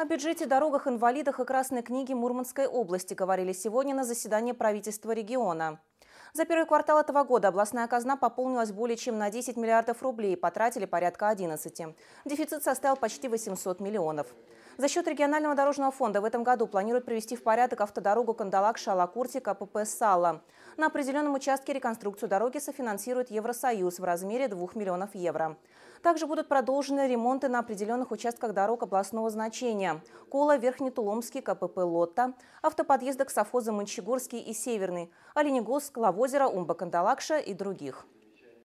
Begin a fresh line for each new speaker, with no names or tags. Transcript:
О бюджете, дорогах, инвалидах и Красной книге Мурманской области говорили сегодня на заседании правительства региона. За первый квартал этого года областная казна пополнилась более чем на 10 миллиардов рублей, потратили порядка 11. Дефицит составил почти 800 миллионов. За счет регионального дорожного фонда в этом году планируют привести в порядок автодорогу Кандалак-Шалакуртика кпп «Сала». На определенном участке реконструкцию дороги софинансирует Евросоюз в размере 2 миллионов евро. Также будут продолжены ремонты на определенных участках дорог областного значения. Кола, Верхнетуломский, КПП «Лотта», автоподъезды к совхозам Мончегорский и Северный, Оленегорск, Лавозеро, Умба-Кандалакша и других.